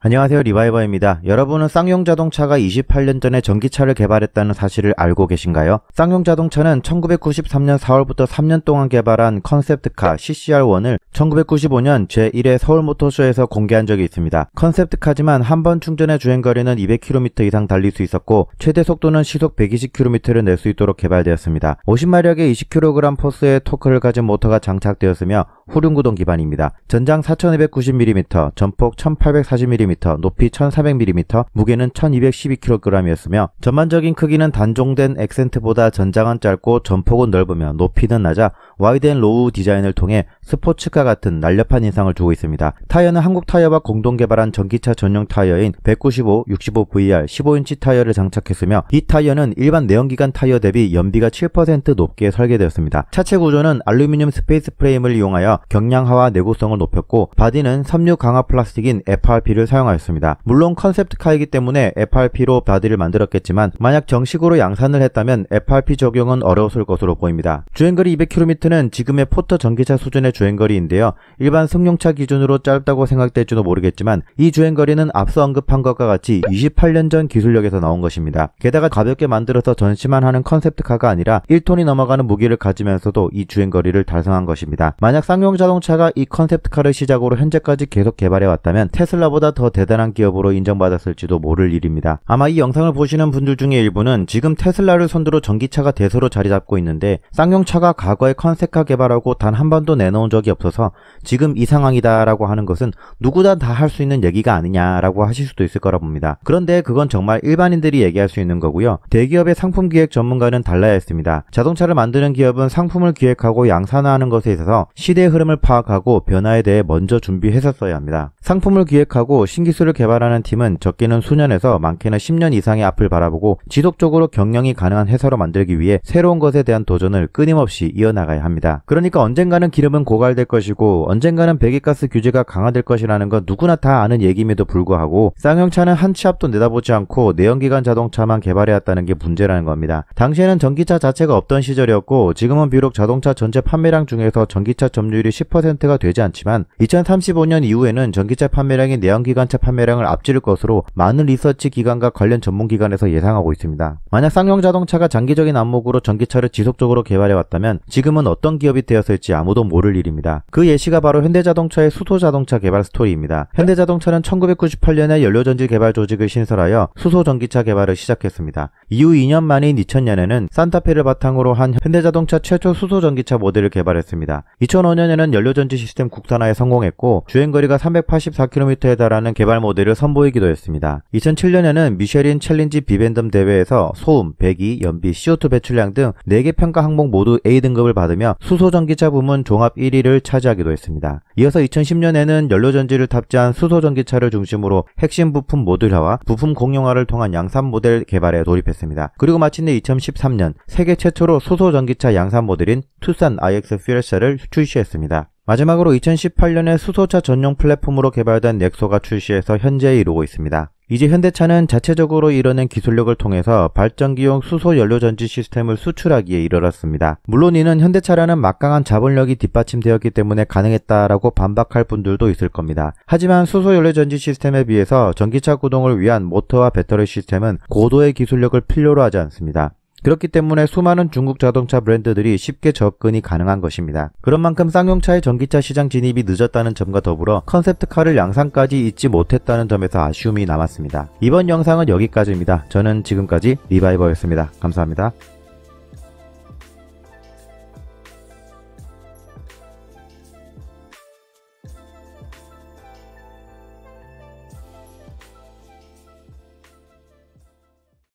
안녕하세요 리바이버입니다. 여러분은 쌍용 자동차가 28년 전에 전기차를 개발했다는 사실을 알고 계신가요? 쌍용 자동차는 1993년 4월부터 3년 동안 개발한 컨셉트카 CCR1을 1995년 제1회 서울모터쇼에서 공개한 적이 있습니다. 컨셉트카지만 한 번 충전의 주행거리는 200km 이상 달릴 수 있었고 최대 속도는 시속 120km를 낼 수 있도록 개발되었습니다. 50마력의 20kg 포스의 토크를 가진 모터가 장착되었으며 후륜구동 기반입니다. 전장 4290mm, 전폭 1840mm 1,000mm, 높이 1,400mm, 무게는 1,212kg이었으며 전반적인 크기는 단종된 액센트보다 전장은 짧고 전폭은 넓으며 높이는 낮아 와이드 앤 로우 디자인을 통해 스포츠카 같은 날렵한 인상을 주고 있습니다. 타이어는 한국 타이어와 공동 개발한 전기차 전용 타이어인 195, 65VR, 15인치 타이어를 장착했으며 이 타이어는 일반 내연기관 타이어 대비 연비가 7% 높게 설계되었습니다. 차체 구조는 알루미늄 스페이스 프레임을 이용하여 경량화와 내구성을 높였고 바디는 섬유 강화 플라스틱인 FRP를 사용 했습니다 사용하였습니다. 물론 컨셉트카이기 때문에 FRP로 바디를 만들었겠지만 만약 정식으로 양산을 했다면 FRP 적용은 어려웠을 것으로 보입니다. 주행거리 200km는 지금의 포터 전기차 수준의 주행거리인데요. 일반 승용차 기준으로 짧다고 생각될지도 모르겠지만 이 주행거리는 앞서 언급한 것과 같이 28년 전 기술력에서 나온 것입니다. 게다가 가볍게 만들어서 전시만 하는 컨셉트카가 아니라 1톤이 넘어가는 무기를 가지면서도 이 주행거리를 달성한 것입니다. 만약 쌍용 자동차가 이 컨셉트카를 시작으로 현재까지 계속 개발해왔다면 테슬라보다 더 대단한 기업으로 인정받았을지도 모를 일입니다. 아마 이 영상을 보시는 분들 중에 일부는 지금 테슬라를 선두로 전기차가 대세로 자리 잡고 있는데 쌍용차가 과거에 컨셉카 개발하고 단 한 번도 내놓은 적이 없어서 지금 이 상황이다라고 하는 것은 누구나 다 할 수 있는 얘기가 아니냐라고 하실 수도 있을 거라 봅니다. 그런데 그건 정말 일반인들이 얘기할 수 있는 거고요. 대기업의 상품 기획 전문가는 달라야 했습니다. 자동차를 만드는 기업은 상품을 기획하고 양산화하는 것에 있어서 시대의 흐름을 파악하고 변화에 대해 먼저 준비했었어야 합니다. 상품을 기획하고 신기술을 개발하는 팀은 적게는 수년에서 많게는 10년 이상의 앞을 바라보고 지속적으로 경영이 가능한 회사로 만들기 위해 새로운 것에 대한 도전을 끊임없이 이어나가야 합니다. 그러니까 언젠가는 기름은 고갈될 것이고 언젠가는 배기가스 규제가 강화될 것이라는 건 누구나 다 아는 얘기임에도 불구하고 쌍용차는 한 치 앞도 내다보지 않고 내연기관 자동차만 개발해왔다는 게 문제라는 겁니다. 당시에는 전기차 자체가 없던 시절이었고 지금은 비록 자동차 전체 판매량 중에서 전기차 점유율이 10%가 되지 않지만 2035년 이후에는 전기차 판매량이 내연기관 중고차 판매량을 앞지를 것으로 많은 리서치 기관과 관련 전문기관에서 예상하고 있습니다. 만약 쌍용 자동차가 장기적인 안목으로 전기차를 지속적으로 개발해왔다면 지금은 어떤 기업이 되었을지 아무도 모를 일입니다. 그 예시가 바로 현대자동차의 수소자동차 개발 스토리입니다. 현대자동차는 1998년에 연료전지 개발 조직을 신설하여 수소전기차 개발을 시작했습니다. 이후 2년 만인 2000년에는 산타페를 바탕으로 한 현대자동차 최초 수소전기차 모델을 개발했습니다. 2005년에는 연료전지 시스템 국산화에 성공했고 주행거리가 384km에 달하는 개발 모델을 선보이기도 했습니다. 2007년에는 미쉐린 챌린지 비밴덤 대회에서 소음, 배기, 연비, CO2 배출량 등 4개 평가 항목 모두 A등급을 받으며 수소전기차 부문 종합 1위를 차지하기도 했습니다. 이어서 2010년에는 연료전지를 탑재한 수소전기차를 중심으로 핵심 부품 모듈화와 부품 공용화를 통한 양산 모델 개발에 돌입했습니다. 그리고 마침내 2013년 세계 최초로 수소전기차 양산 모델인 투싼 IX 퓨얼셀을 출시했습니다. 마지막으로 2018년에 수소차 전용 플랫폼으로 개발된 넥소가 출시해서 현재에 이르고 있습니다. 이제 현대차는 자체적으로 이뤄낸 기술력을 통해서 발전기용 수소 연료전지 시스템을 수출하기에 이르렀습니다. 물론 이는 현대차라는 막강한 자본력이 뒷받침되었기 때문에 가능했다라고 반박할 분들도 있을 겁니다. 하지만 수소 연료전지 시스템에 비해서 전기차 구동을 위한 모터와 배터리 시스템은 고도의 기술력을 필요로 하지 않습니다. 그렇기 때문에 수많은 중국 자동차 브랜드들이 쉽게 접근이 가능한 것입니다. 그런 만큼 쌍용차의 전기차 시장 진입이 늦었다는 점과 더불어 컨셉트카를 양산까지 잊지 못했다는 점에서 아쉬움이 남았습니다. 이번 영상은 여기까지입니다. 저는 지금까지 리바이버였습니다. 감사합니다.